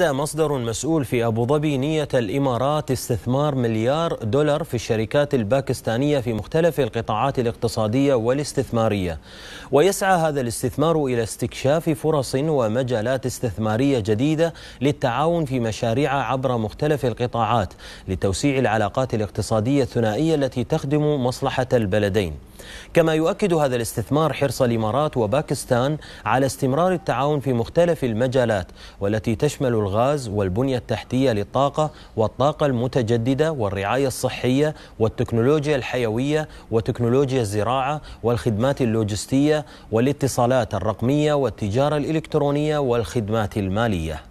مصدر مسؤول في أبو ظبي نية الإمارات استثمار مليار دولار في الشركات الباكستانية في مختلف القطاعات الاقتصادية والاستثمارية ويسعى هذا الاستثمار إلى استكشاف فرص ومجالات استثمارية جديدة للتعاون في مشاريع عبر مختلف القطاعات لتوسيع العلاقات الاقتصادية الثنائية التي تخدم مصلحة البلدين كما يؤكد هذا الاستثمار حرص الإمارات وباكستان على استمرار التعاون في مختلف المجالات والتي تشمل الغاز والبنية التحتية للطاقة والطاقة المتجددة والرعاية الصحية والتكنولوجيا الحيوية وتكنولوجيا الزراعة والخدمات اللوجستية والاتصالات الرقمية والتجارة الإلكترونية والخدمات المالية